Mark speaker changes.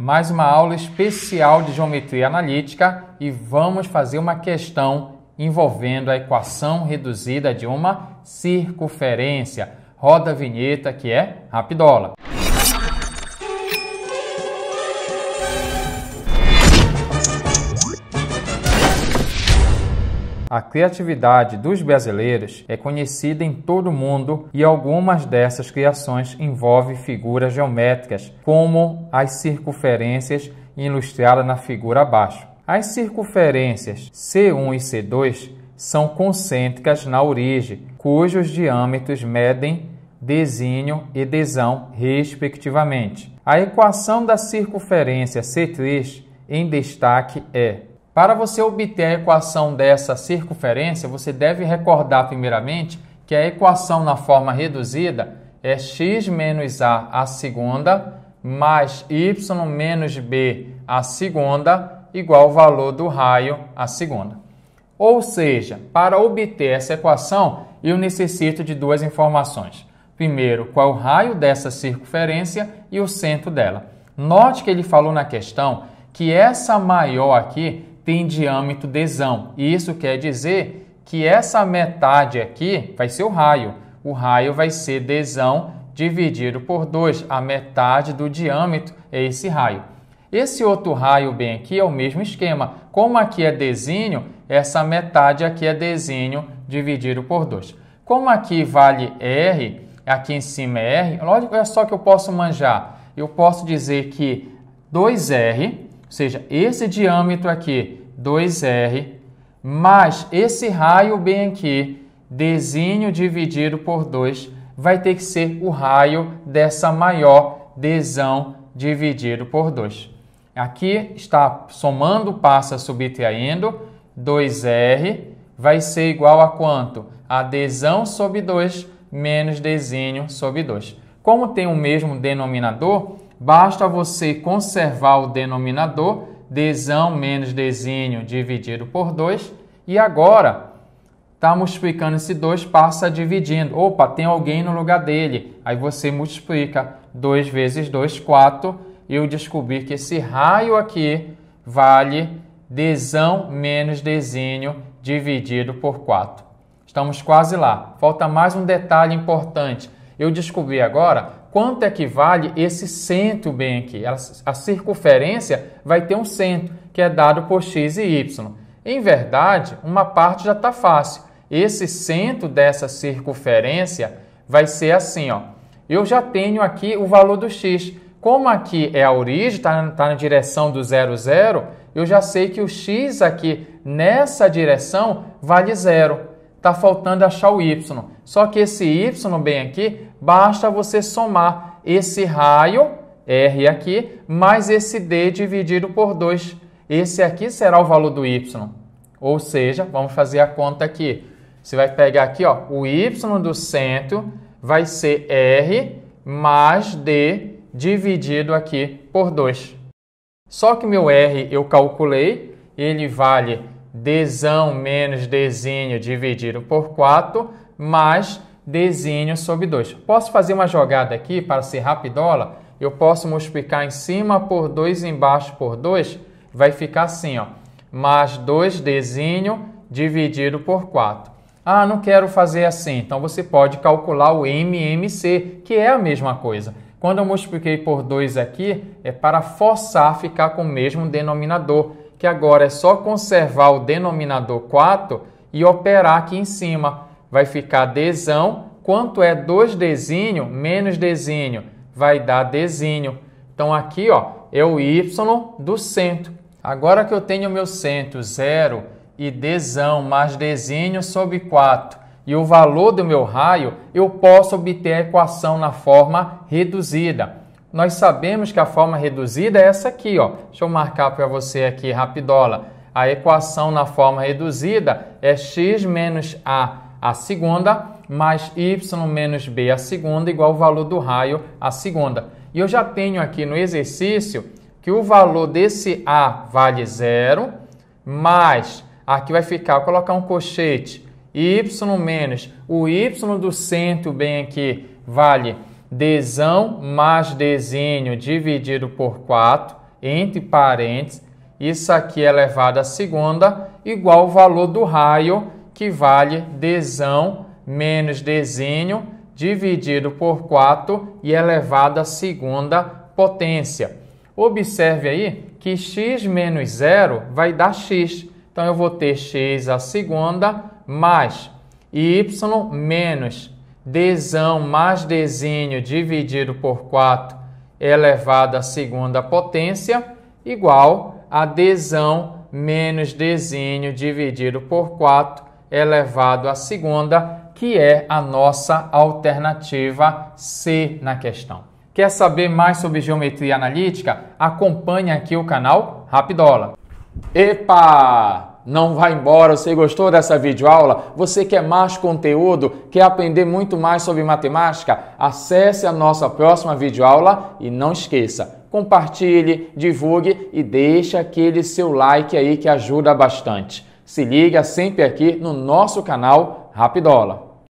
Speaker 1: mais uma aula especial de geometria analítica e vamos fazer uma questão envolvendo a equação reduzida de uma circunferência. Roda a vinheta que é rapidola. A criatividade dos brasileiros é conhecida em todo o mundo e algumas dessas criações envolvem figuras geométricas, como as circunferências ilustradas na figura abaixo. As circunferências C1 e C2 são concêntricas na origem, cujos diâmetros medem desenho e desão, respectivamente. A equação da circunferência C3 em destaque é para você obter a equação dessa circunferência, você deve recordar primeiramente que a equação na forma reduzida é x menos a a segunda mais y menos b a segunda igual ao valor do raio a segunda. Ou seja, para obter essa equação, eu necessito de duas informações. Primeiro, qual é o raio dessa circunferência e o centro dela. Note que ele falou na questão que essa maior aqui tem diâmetro desão. isso quer dizer que essa metade aqui vai ser o raio. O raio vai ser desão dividido por 2. A metade do diâmetro é esse raio. Esse outro raio bem aqui é o mesmo esquema. Como aqui é desenho, essa metade aqui é desenho dividido por 2. Como aqui vale R, aqui em cima é R, lógico é só que eu posso manjar. Eu posso dizer que 2R ou seja, esse diâmetro aqui, 2R, mais esse raio bem aqui, desenho dividido por 2, vai ter que ser o raio dessa maior desão dividido por 2. Aqui está somando, passa subtraindo, 2R vai ser igual a quanto? A desão sobre 2 menos desenho sobre 2. Como tem o mesmo denominador, basta você conservar o denominador desão menos desinho dividido por 2. E agora, está multiplicando esse 2, passa dividindo. Opa, tem alguém no lugar dele. Aí você multiplica 2 vezes 2, 4. E eu descobri que esse raio aqui vale desão menos desinho dividido por 4. Estamos quase lá. Falta mais um detalhe importante. Eu descobri agora quanto é que vale esse centro bem aqui. A circunferência vai ter um centro que é dado por x e y. Em verdade, uma parte já está fácil. Esse centro dessa circunferência vai ser assim, ó. Eu já tenho aqui o valor do x. Como aqui é a origem, está tá na direção do zero, zero, eu já sei que o x aqui nessa direção vale zero. Está faltando achar o y. Só que esse y bem aqui basta você somar esse raio, R aqui, mais esse D dividido por 2. Esse aqui será o valor do Y. Ou seja, vamos fazer a conta aqui. Você vai pegar aqui, ó, o Y do centro vai ser R mais D dividido aqui por 2. Só que meu R eu calculei, ele vale dzão menos dzinho dividido por 4 mais desenho sobre 2. Posso fazer uma jogada aqui para ser rapidola? Eu posso multiplicar em cima por 2 embaixo por 2, vai ficar assim, ó. Mais 2 desenho dividido por 4. Ah, não quero fazer assim. Então você pode calcular o MMC, que é a mesma coisa. Quando eu multipliquei por 2 aqui, é para forçar a ficar com o mesmo denominador, que agora é só conservar o denominador 4 e operar aqui em cima vai ficar desão. Quanto é 2 desinho menos desinho Vai dar desinho Então aqui ó, é o y do centro. Agora que eu tenho meu centro zero e desão mais desinho sobre 4 e o valor do meu raio, eu posso obter a equação na forma reduzida. Nós sabemos que a forma reduzida é essa aqui, ó. Deixa eu marcar para você aqui rapidola. A equação na forma reduzida é x menos a a segunda mais y menos b a segunda igual ao valor do raio a segunda. E eu já tenho aqui no exercício que o valor desse a vale zero, mais aqui vai ficar, colocar um cochete, y menos o y do centro bem aqui vale desão mais desenho dividido por 4, entre parênteses, isso aqui elevado é à segunda, igual o valor do raio que vale desão menos desenho dividido por 4 e elevado à segunda potência. Observe aí que x menos zero vai dar x. Então eu vou ter x à segunda mais y menos desão mais desenho dividido por 4 elevado à segunda potência igual a desão menos desenho dividido por 4 elevado à segunda, que é a nossa alternativa C na questão. Quer saber mais sobre geometria analítica? Acompanhe aqui o canal Rapidola. Epa! Não vai embora, você gostou dessa videoaula? Você quer mais conteúdo? Quer aprender muito mais sobre matemática? Acesse a nossa próxima videoaula e não esqueça, compartilhe, divulgue e deixe aquele seu like aí que ajuda bastante. Se liga sempre aqui no nosso canal Rapidola.